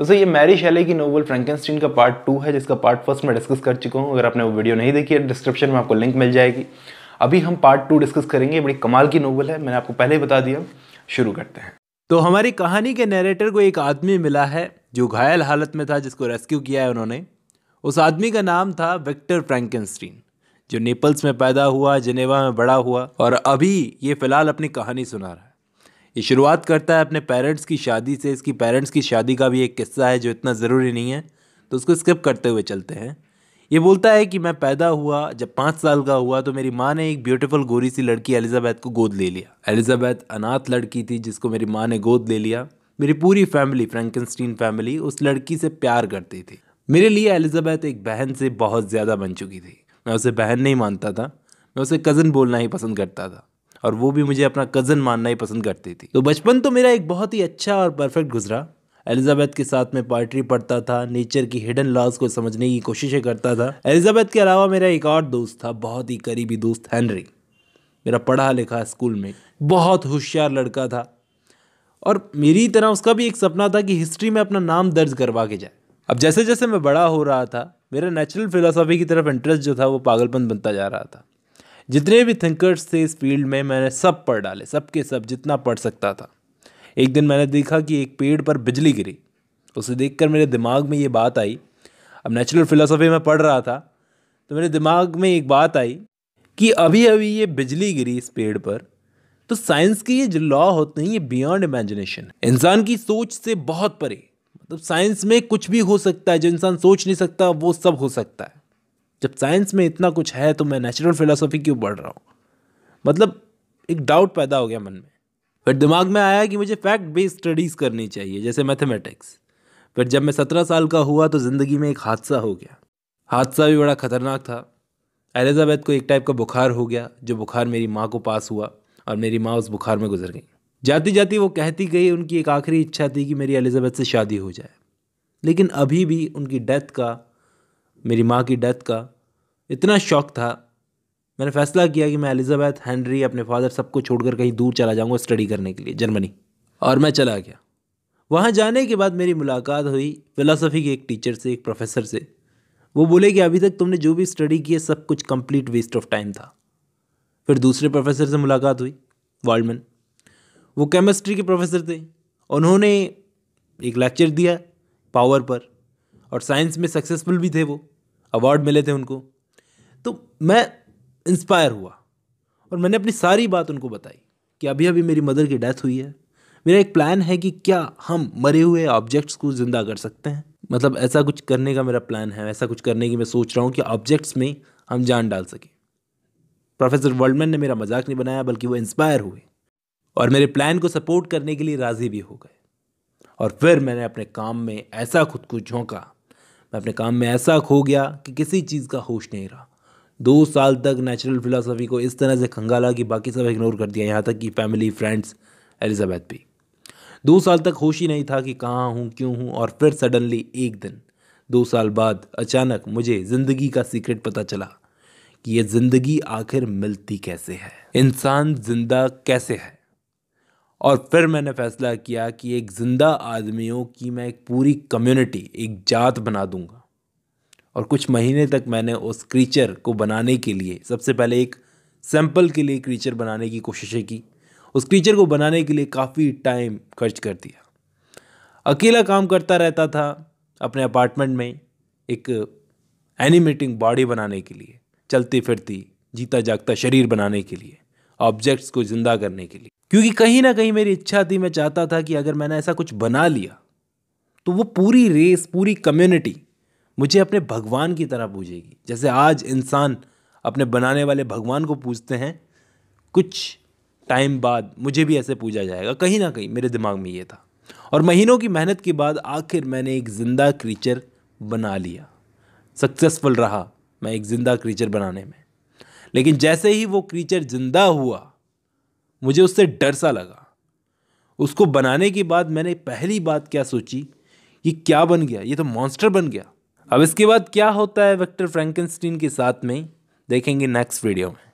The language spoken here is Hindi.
दोस्तों ये मैरी शैले की नोवल फ्रैंकनस्टीन का पार्ट टू है जिसका पार्ट फर्स्ट मैं डिस्कस कर चुका हूँ अगर आपने वो वीडियो नहीं देखी है डिस्क्रिप्शन में आपको लिंक मिल जाएगी अभी हम पार्ट टू डिस्कस करेंगे बड़ी कमाल की नोवल है मैंने आपको पहले ही बता दिया शुरू करते हैं तो हमारी कहानी के नरेटर को एक आदमी मिला है जो घायल हालत में था जिसको रेस्क्यू किया है उन्होंने उस आदमी का नाम था विक्टर फ्रैंकनस्टीन जो नेपल्स में पैदा हुआ जिनेवा में बड़ा हुआ और अभी ये फ़िलहाल अपनी कहानी सुना रहा है ये शुरुआत करता है अपने पेरेंट्स की शादी से इसकी पेरेंट्स की शादी का भी एक किस्सा है जो इतना ज़रूरी नहीं है तो उसको स्किप करते हुए चलते हैं ये बोलता है कि मैं पैदा हुआ जब पाँच साल का हुआ तो मेरी माँ ने एक ब्यूटीफुल गोरी सी लड़की एलिजाबैथ को गोद ले लिया एलिजाबैथ अनाथ लड़की थी जिसको मेरी माँ ने गोद ले लिया मेरी पूरी फैमिली फ्रेंकनस्टीन फैमिली उस लड़की से प्यार करती थी मेरे लिए एलिजाबैथ एक बहन से बहुत ज़्यादा बन चुकी थी मैं उसे बहन नहीं मानता था मैं उसे कज़न बोलना ही पसंद करता था और वो भी मुझे अपना कज़न मानना ही पसंद करती थी तो बचपन तो मेरा एक बहुत ही अच्छा और परफेक्ट गुजरा एलिजाबेथ के साथ में पोइट्री पढ़ता था नेचर की हिडन लॉज को समझने की कोशिशें करता था एलिजाबेथ के अलावा मेरा एक और दोस्त था बहुत ही करीबी दोस्त हैंनरी मेरा पढ़ा लिखा स्कूल में बहुत होशियार लड़का था और मेरी तरह उसका भी एक सपना था कि हिस्ट्री में अपना नाम दर्ज करवा के जाए अब जैसे जैसे मैं बड़ा हो रहा था मेरा नेचुरल फिलोसॉफी की तरफ इंटरेस्ट जो था वो पागलपन बनता जा रहा था जितने भी थिंकर्स थे इस फील्ड में मैंने सब पढ़ डाले सब के सब जितना पढ़ सकता था एक दिन मैंने देखा कि एक पेड़ पर बिजली गिरी उसे देखकर मेरे दिमाग में ये बात आई अब नेचुरल फिलोसफी में पढ़ रहा था तो मेरे दिमाग में एक बात आई कि अभी अभी ये बिजली गिरी इस पेड़ पर तो साइंस के ये जो लॉ होते हैं ये बियॉन्ड इमेजिनेशन इंसान की सोच से बहुत परे मतलब साइंस में कुछ भी हो सकता है जो इंसान सोच नहीं सकता वो सब हो सकता है जब साइंस में इतना कुछ है तो मैं नेचुरल फिलोसफी क्यों पढ़ रहा हूँ मतलब एक डाउट पैदा हो गया मन में फिर दिमाग में आया कि मुझे फैक्ट बेस्ड स्टडीज़ करनी चाहिए जैसे मैथमेटिक्स फिर जब मैं सत्रह साल का हुआ तो ज़िंदगी में एक हादसा हो गया हादसा भी बड़ा ख़तरनाक था एलिजाबैथ को एक टाइप का बुखार हो गया जो बुखार मेरी माँ को पास हुआ और मेरी माँ उस बुखार में गुजर गई जाती जाती वो कहती गई उनकी एक आखिरी इच्छा थी कि मेरी एलिजाबैथ से शादी हो जाए लेकिन अभी भी उनकी डेथ का मेरी माँ की डेथ का इतना शौक था मैंने फैसला किया कि मैं एलिजाबैथ हैंनरी अपने फादर सबको छोड़कर कहीं दूर चला जाऊँगा स्टडी करने के लिए जर्मनी और मैं चला गया वहाँ जाने के बाद मेरी मुलाकात हुई फ़िलासफ़ी के एक टीचर से एक प्रोफेसर से वो बोले कि अभी तक तुमने जो भी स्टडी किए सब कुछ कंप्लीट वेस्ट ऑफ टाइम था फिर दूसरे प्रोफेसर से मुलाकात हुई वाल्डमैन वो केमिस्ट्री के प्रोफेसर थे उन्होंने एक लेक्चर दिया पावर पर और साइंस में सक्सेसफुल भी थे वो अवार्ड मिले थे उनको तो मैं इंस्पायर हुआ और मैंने अपनी सारी बात उनको बताई कि अभी अभी मेरी मदर की डेथ हुई है मेरा एक प्लान है कि क्या हम मरे हुए ऑब्जेक्ट्स को ज़िंदा कर सकते हैं मतलब ऐसा कुछ करने का मेरा प्लान है ऐसा कुछ करने की मैं सोच रहा हूँ कि ऑब्जेक्ट्स में हम जान डाल सकें प्रोफेसर वर्ल्डमैन ने मेरा मजाक नहीं बनाया बल्कि वो इंस्पायर हुए और मेरे प्लान को सपोर्ट करने के लिए राज़ी भी हो गए और फिर मैंने अपने काम में ऐसा खुद को झोंका मैं अपने काम में ऐसा खो गया कि किसी चीज़ का होश नहीं रहा दो साल तक नेचुरल फिलासफी को इस तरह से खंगाला कि बाकी सब इग्नोर कर दिया यहाँ तक कि फैमिली फ्रेंड्स एलिजाबैथ भी दो साल तक होश ही नहीं था कि कहाँ हूँ क्यों हूँ और फिर सडनली एक दिन दो साल बाद अचानक मुझे ज़िंदगी का सीक्रेट पता चला कि ये ज़िंदगी आखिर मिलती कैसे है इंसान जिंदा कैसे है और फिर मैंने फैसला किया कि एक ज़िंदा आदमियों की मैं एक पूरी कम्युनिटी एक जात बना दूंगा और कुछ महीने तक मैंने उस क्रीचर को बनाने के लिए सबसे पहले एक सैंपल के लिए क्रीचर बनाने की कोशिशें की उस क्रीचर को बनाने के लिए काफ़ी टाइम खर्च कर दिया अकेला काम करता रहता था अपने अपार्टमेंट में एक एनिमेटिंग बॉडी बनाने के लिए चलती फिरती जीता जागता शरीर बनाने के लिए ऑब्जेक्ट्स को ज़िंदा करने के लिए क्योंकि कहीं ना कहीं मेरी इच्छा थी मैं चाहता था कि अगर मैंने ऐसा कुछ बना लिया तो वो पूरी रेस पूरी कम्युनिटी मुझे अपने भगवान की तरह पूजेगी जैसे आज इंसान अपने बनाने वाले भगवान को पूजते हैं कुछ टाइम बाद मुझे भी ऐसे पूजा जाएगा कहीं ना कहीं मेरे दिमाग में ये था और महीनों की मेहनत के बाद आखिर मैंने एक ज़िंदा क्रीचर बना लिया सक्सेसफुल रहा मैं एक ज़िंदा क्रीचर बनाने में लेकिन जैसे ही वो क्रीचर जिंदा हुआ मुझे उससे डर सा लगा उसको बनाने के बाद मैंने पहली बात क्या सोची ये क्या बन गया ये तो मॉन्स्टर बन गया अब इसके बाद क्या होता है विक्टर फ्रैंकनस्टीन के साथ में देखेंगे नेक्स्ट वीडियो में